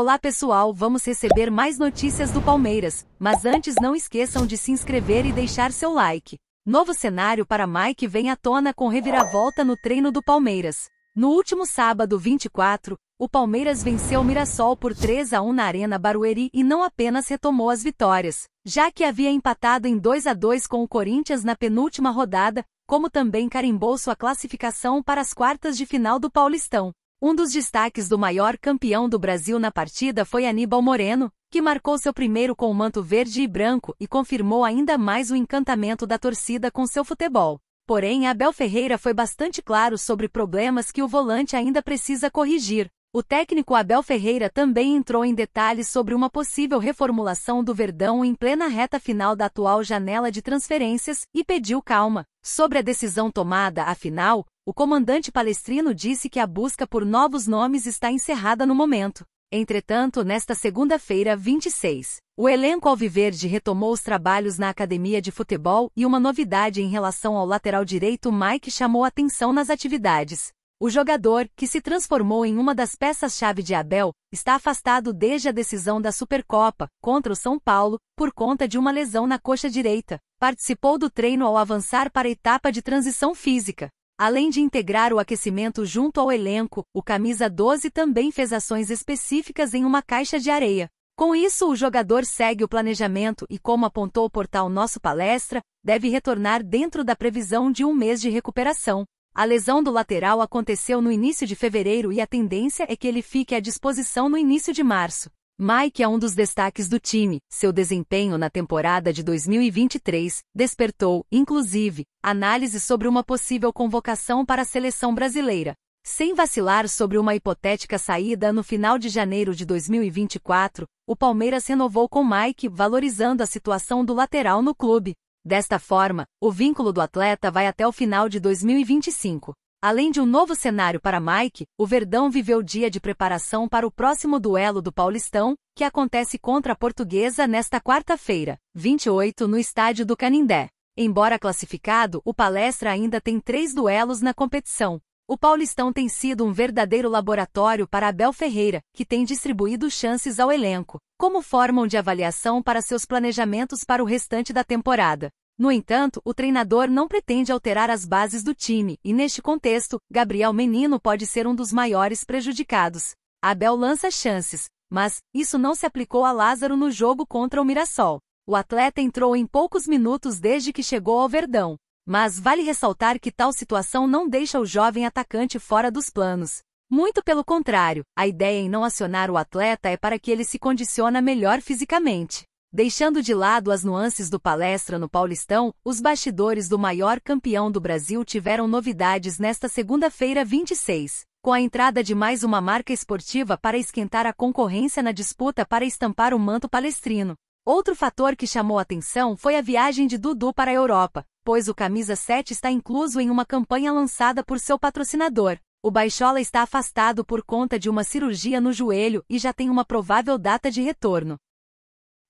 Olá pessoal, vamos receber mais notícias do Palmeiras, mas antes não esqueçam de se inscrever e deixar seu like. Novo cenário para Mike vem à tona com reviravolta no treino do Palmeiras. No último sábado 24, o Palmeiras venceu o Mirassol por 3 a 1 na Arena Barueri e não apenas retomou as vitórias, já que havia empatado em 2 a 2 com o Corinthians na penúltima rodada, como também carimbou sua classificação para as quartas de final do Paulistão. Um dos destaques do maior campeão do Brasil na partida foi Aníbal Moreno, que marcou seu primeiro com o manto verde e branco e confirmou ainda mais o encantamento da torcida com seu futebol. Porém, Abel Ferreira foi bastante claro sobre problemas que o volante ainda precisa corrigir. O técnico Abel Ferreira também entrou em detalhes sobre uma possível reformulação do Verdão em plena reta final da atual janela de transferências e pediu calma. Sobre a decisão tomada, afinal, o comandante palestrino disse que a busca por novos nomes está encerrada no momento. Entretanto, nesta segunda-feira, 26, o elenco alviverde retomou os trabalhos na academia de futebol e uma novidade em relação ao lateral direito Mike chamou atenção nas atividades. O jogador, que se transformou em uma das peças-chave de Abel, está afastado desde a decisão da Supercopa contra o São Paulo por conta de uma lesão na coxa direita. Participou do treino ao avançar para a etapa de transição física. Além de integrar o aquecimento junto ao elenco, o camisa 12 também fez ações específicas em uma caixa de areia. Com isso, o jogador segue o planejamento e, como apontou o portal Nosso Palestra, deve retornar dentro da previsão de um mês de recuperação. A lesão do lateral aconteceu no início de fevereiro e a tendência é que ele fique à disposição no início de março. Mike é um dos destaques do time. Seu desempenho na temporada de 2023 despertou, inclusive, análise sobre uma possível convocação para a seleção brasileira. Sem vacilar sobre uma hipotética saída no final de janeiro de 2024, o Palmeiras renovou com Mike, valorizando a situação do lateral no clube. Desta forma, o vínculo do atleta vai até o final de 2025. Além de um novo cenário para Mike, o Verdão viveu o dia de preparação para o próximo duelo do Paulistão, que acontece contra a Portuguesa nesta quarta-feira, 28, no estádio do Canindé. Embora classificado, o Palestra ainda tem três duelos na competição. O Paulistão tem sido um verdadeiro laboratório para Abel Ferreira, que tem distribuído chances ao elenco, como formam de avaliação para seus planejamentos para o restante da temporada. No entanto, o treinador não pretende alterar as bases do time, e neste contexto, Gabriel Menino pode ser um dos maiores prejudicados. Abel lança chances, mas isso não se aplicou a Lázaro no jogo contra o Mirassol. O atleta entrou em poucos minutos desde que chegou ao Verdão. Mas vale ressaltar que tal situação não deixa o jovem atacante fora dos planos. Muito pelo contrário, a ideia em não acionar o atleta é para que ele se condiciona melhor fisicamente. Deixando de lado as nuances do palestra no Paulistão, os bastidores do maior campeão do Brasil tiveram novidades nesta segunda-feira 26, com a entrada de mais uma marca esportiva para esquentar a concorrência na disputa para estampar o manto palestrino. Outro fator que chamou atenção foi a viagem de Dudu para a Europa, pois o camisa 7 está incluso em uma campanha lançada por seu patrocinador. O Baixola está afastado por conta de uma cirurgia no joelho e já tem uma provável data de retorno.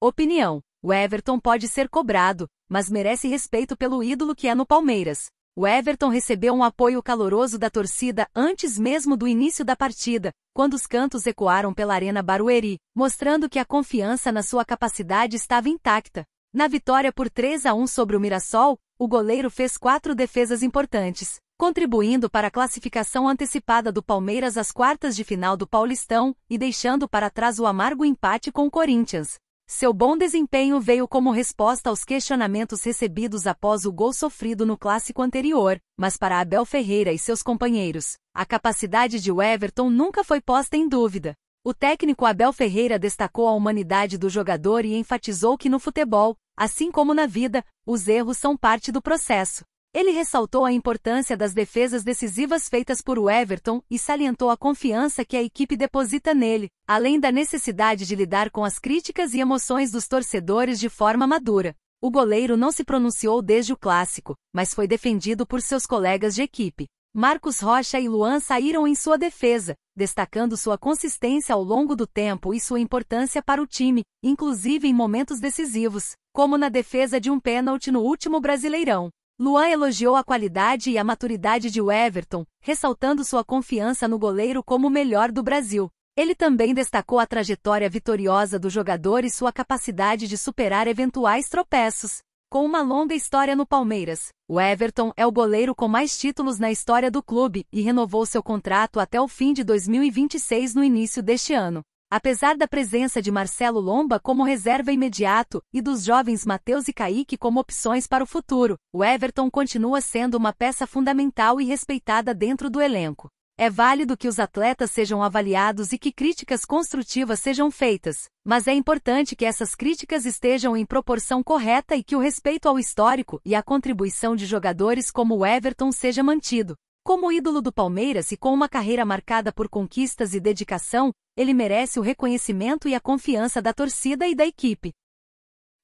Opinião: O Everton pode ser cobrado, mas merece respeito pelo ídolo que é no Palmeiras. O Everton recebeu um apoio caloroso da torcida antes mesmo do início da partida, quando os cantos ecoaram pela Arena Barueri, mostrando que a confiança na sua capacidade estava intacta. Na vitória por 3 a 1 sobre o Mirassol, o goleiro fez quatro defesas importantes, contribuindo para a classificação antecipada do Palmeiras às quartas de final do Paulistão e deixando para trás o amargo empate com o Corinthians. Seu bom desempenho veio como resposta aos questionamentos recebidos após o gol sofrido no clássico anterior, mas para Abel Ferreira e seus companheiros, a capacidade de Everton nunca foi posta em dúvida. O técnico Abel Ferreira destacou a humanidade do jogador e enfatizou que no futebol, assim como na vida, os erros são parte do processo. Ele ressaltou a importância das defesas decisivas feitas por Everton e salientou a confiança que a equipe deposita nele, além da necessidade de lidar com as críticas e emoções dos torcedores de forma madura. O goleiro não se pronunciou desde o clássico, mas foi defendido por seus colegas de equipe. Marcos Rocha e Luan saíram em sua defesa, destacando sua consistência ao longo do tempo e sua importância para o time, inclusive em momentos decisivos, como na defesa de um pênalti no último Brasileirão. Luan elogiou a qualidade e a maturidade de Everton, ressaltando sua confiança no goleiro como o melhor do Brasil. Ele também destacou a trajetória vitoriosa do jogador e sua capacidade de superar eventuais tropeços. Com uma longa história no Palmeiras, o Everton é o goleiro com mais títulos na história do clube e renovou seu contrato até o fim de 2026 no início deste ano. Apesar da presença de Marcelo Lomba como reserva imediato e dos jovens Matheus e Kaique como opções para o futuro, o Everton continua sendo uma peça fundamental e respeitada dentro do elenco. É válido que os atletas sejam avaliados e que críticas construtivas sejam feitas, mas é importante que essas críticas estejam em proporção correta e que o respeito ao histórico e à contribuição de jogadores como o Everton seja mantido. Como ídolo do Palmeiras e com uma carreira marcada por conquistas e dedicação, ele merece o reconhecimento e a confiança da torcida e da equipe.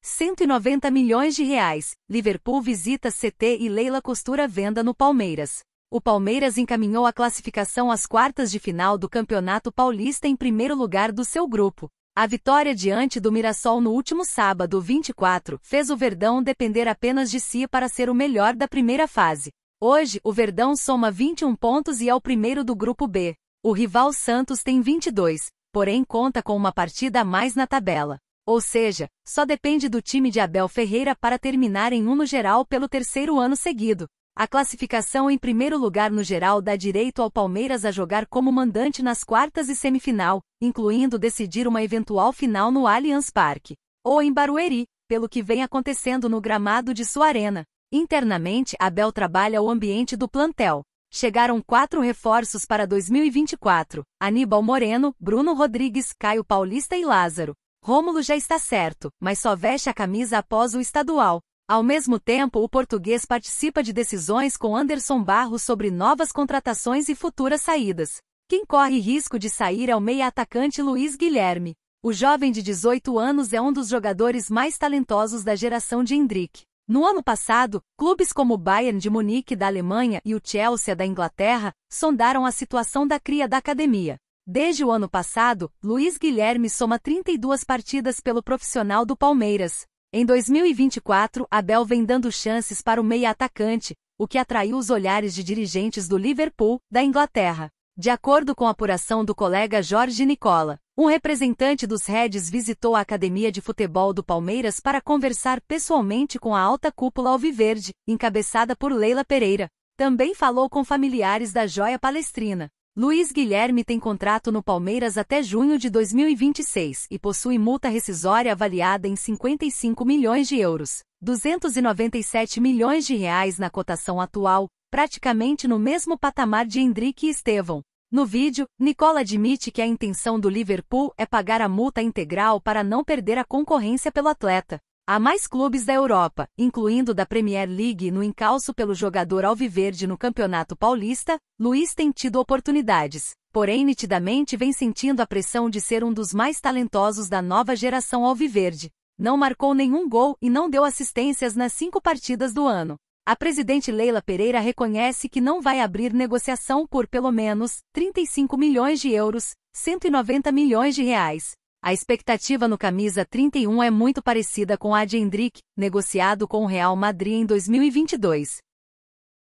190 milhões de reais. Liverpool visita CT e Leila costura venda no Palmeiras. O Palmeiras encaminhou a classificação às quartas de final do Campeonato Paulista em primeiro lugar do seu grupo. A vitória diante do Mirassol no último sábado, 24, fez o Verdão depender apenas de si para ser o melhor da primeira fase. Hoje, o Verdão soma 21 pontos e é o primeiro do grupo B. O rival Santos tem 22, porém conta com uma partida a mais na tabela. Ou seja, só depende do time de Abel Ferreira para terminar em 1 um no geral pelo terceiro ano seguido. A classificação em primeiro lugar no geral dá direito ao Palmeiras a jogar como mandante nas quartas e semifinal, incluindo decidir uma eventual final no Allianz Parque ou em Barueri, pelo que vem acontecendo no gramado de sua arena. Internamente, Abel trabalha o ambiente do plantel. Chegaram quatro reforços para 2024: Aníbal Moreno, Bruno Rodrigues, Caio Paulista e Lázaro. Rômulo já está certo, mas só veste a camisa após o estadual. Ao mesmo tempo, o português participa de decisões com Anderson Barros sobre novas contratações e futuras saídas. Quem corre risco de sair é o meia-atacante Luiz Guilherme. O jovem de 18 anos é um dos jogadores mais talentosos da geração de Hendrick. No ano passado, clubes como o Bayern de Munique da Alemanha e o Chelsea da Inglaterra sondaram a situação da cria da academia. Desde o ano passado, Luiz Guilherme soma 32 partidas pelo profissional do Palmeiras. Em 2024, Abel vem dando chances para o meia atacante, o que atraiu os olhares de dirigentes do Liverpool, da Inglaterra. De acordo com a apuração do colega Jorge Nicola, um representante dos Reds visitou a academia de futebol do Palmeiras para conversar pessoalmente com a alta cúpula alviverde, encabeçada por Leila Pereira. Também falou com familiares da joia palestrina. Luiz Guilherme tem contrato no Palmeiras até junho de 2026 e possui multa rescisória avaliada em 55 milhões de euros, 297 milhões de reais na cotação atual, praticamente no mesmo patamar de Hendrick e Estevão. No vídeo, Nicola admite que a intenção do Liverpool é pagar a multa integral para não perder a concorrência pelo atleta. Há mais clubes da Europa, incluindo da Premier League no encalço pelo jogador alviverde no Campeonato Paulista, Luiz tem tido oportunidades, porém nitidamente vem sentindo a pressão de ser um dos mais talentosos da nova geração alviverde. Não marcou nenhum gol e não deu assistências nas cinco partidas do ano. A presidente Leila Pereira reconhece que não vai abrir negociação por pelo menos 35 milhões de euros, 190 milhões de reais. A expectativa no camisa 31 é muito parecida com a de Hendrick, negociado com o Real Madrid em 2022.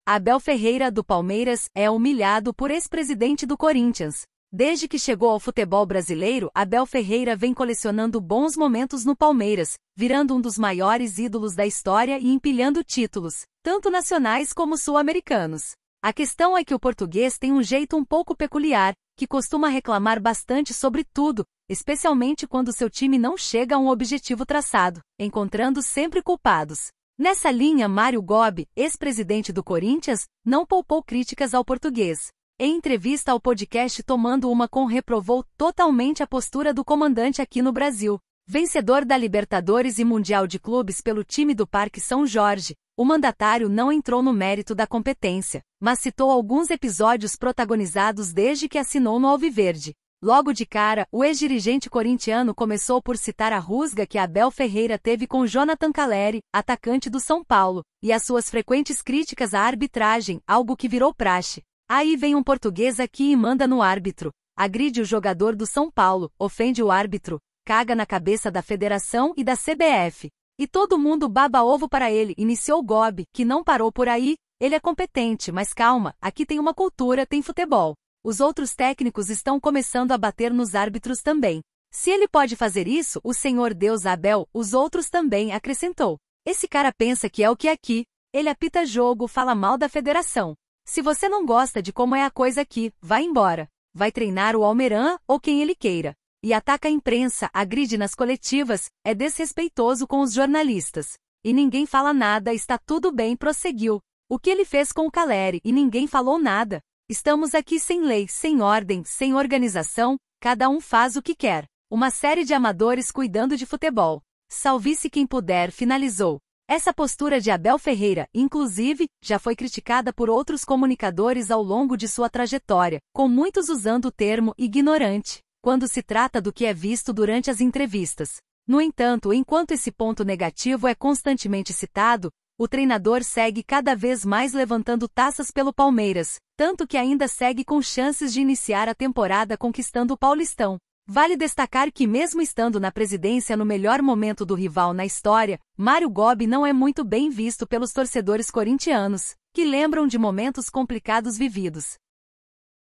Abel Ferreira do Palmeiras é humilhado por ex-presidente do Corinthians. Desde que chegou ao futebol brasileiro, Abel Ferreira vem colecionando bons momentos no Palmeiras, virando um dos maiores ídolos da história e empilhando títulos tanto nacionais como sul-americanos. A questão é que o português tem um jeito um pouco peculiar, que costuma reclamar bastante sobre tudo, especialmente quando seu time não chega a um objetivo traçado, encontrando sempre culpados. Nessa linha, Mário Gobi, ex-presidente do Corinthians, não poupou críticas ao português. Em entrevista ao podcast Tomando Uma Com reprovou totalmente a postura do comandante aqui no Brasil. Vencedor da Libertadores e Mundial de Clubes pelo time do Parque São Jorge, o mandatário não entrou no mérito da competência, mas citou alguns episódios protagonizados desde que assinou no Alviverde. Logo de cara, o ex-dirigente corintiano começou por citar a rusga que Abel Ferreira teve com Jonathan Caleri, atacante do São Paulo, e as suas frequentes críticas à arbitragem, algo que virou praxe. Aí vem um português aqui e manda no árbitro agride o jogador do São Paulo, ofende o árbitro, caga na cabeça da federação e da CBF. E todo mundo baba ovo para ele, iniciou Gob, que não parou por aí, ele é competente, mas calma, aqui tem uma cultura, tem futebol. Os outros técnicos estão começando a bater nos árbitros também. Se ele pode fazer isso, o senhor Deus Abel, os outros também, acrescentou. Esse cara pensa que é o que é aqui. Ele apita jogo, fala mal da federação. Se você não gosta de como é a coisa aqui, vá embora. Vai treinar o Almeran ou quem ele queira e ataca a imprensa, agride nas coletivas, é desrespeitoso com os jornalistas. E ninguém fala nada, está tudo bem, prosseguiu. O que ele fez com o Caleri e ninguém falou nada. Estamos aqui sem lei, sem ordem, sem organização, cada um faz o que quer. Uma série de amadores cuidando de futebol. Salve-se quem puder, finalizou. Essa postura de Abel Ferreira, inclusive, já foi criticada por outros comunicadores ao longo de sua trajetória, com muitos usando o termo ignorante quando se trata do que é visto durante as entrevistas. No entanto, enquanto esse ponto negativo é constantemente citado, o treinador segue cada vez mais levantando taças pelo Palmeiras, tanto que ainda segue com chances de iniciar a temporada conquistando o Paulistão. Vale destacar que, mesmo estando na presidência no melhor momento do rival na história, Mário Gobi não é muito bem visto pelos torcedores corintianos, que lembram de momentos complicados vividos.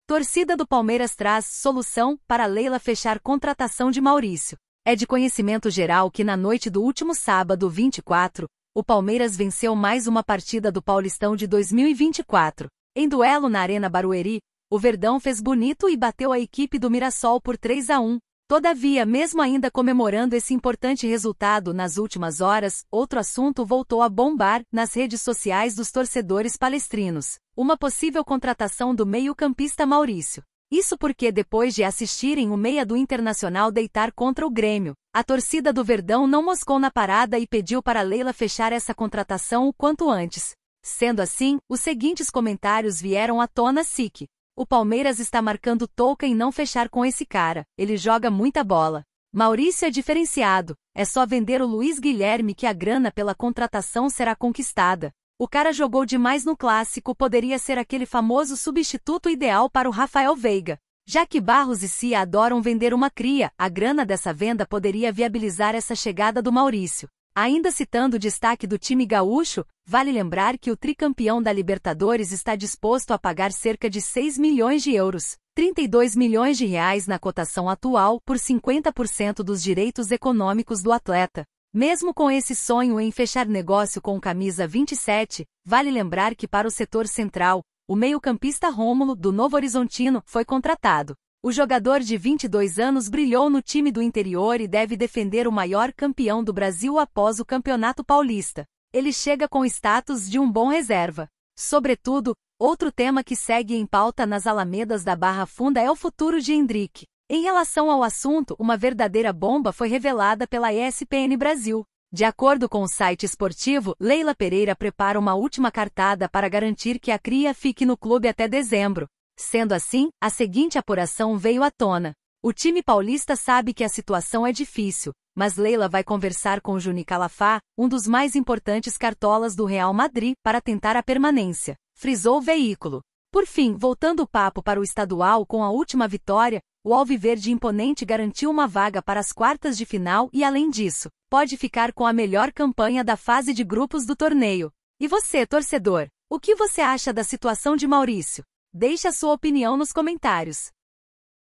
Torcida do Palmeiras traz solução para Leila fechar contratação de Maurício. É de conhecimento geral que na noite do último sábado, 24, o Palmeiras venceu mais uma partida do Paulistão de 2024. Em duelo na Arena Barueri, o Verdão fez bonito e bateu a equipe do Mirassol por 3 a 1, Todavia, mesmo ainda comemorando esse importante resultado nas últimas horas, outro assunto voltou a bombar nas redes sociais dos torcedores palestrinos: uma possível contratação do meio-campista Maurício. Isso porque, depois de assistirem o meia do Internacional deitar contra o Grêmio, a torcida do Verdão não moscou na parada e pediu para Leila fechar essa contratação o quanto antes. Sendo assim, os seguintes comentários vieram à tona SIC. O Palmeiras está marcando touca em não fechar com esse cara, ele joga muita bola. Maurício é diferenciado, é só vender o Luiz Guilherme que a grana pela contratação será conquistada. O cara jogou demais no clássico, poderia ser aquele famoso substituto ideal para o Rafael Veiga. Já que Barros e Cia adoram vender uma cria, a grana dessa venda poderia viabilizar essa chegada do Maurício. Ainda citando o destaque do time gaúcho, vale lembrar que o tricampeão da Libertadores está disposto a pagar cerca de 6 milhões de euros, 32 milhões de reais na cotação atual, por 50% dos direitos econômicos do atleta. Mesmo com esse sonho em fechar negócio com camisa 27, vale lembrar que para o setor central, o meio-campista Rômulo, do Novo Horizontino, foi contratado. O jogador de 22 anos brilhou no time do interior e deve defender o maior campeão do Brasil após o Campeonato Paulista. Ele chega com status de um bom reserva. Sobretudo, outro tema que segue em pauta nas alamedas da Barra Funda é o futuro de Hendrick. Em relação ao assunto, uma verdadeira bomba foi revelada pela ESPN Brasil. De acordo com o site esportivo, Leila Pereira prepara uma última cartada para garantir que a cria fique no clube até dezembro. Sendo assim, a seguinte apuração veio à tona. O time paulista sabe que a situação é difícil, mas Leila vai conversar com Juni Calafá, um dos mais importantes cartolas do Real Madrid, para tentar a permanência, frisou o veículo. Por fim, voltando o papo para o estadual com a última vitória, o Alviverde imponente garantiu uma vaga para as quartas de final e, além disso, pode ficar com a melhor campanha da fase de grupos do torneio. E você, torcedor, o que você acha da situação de Maurício? Deixe a sua opinião nos comentários.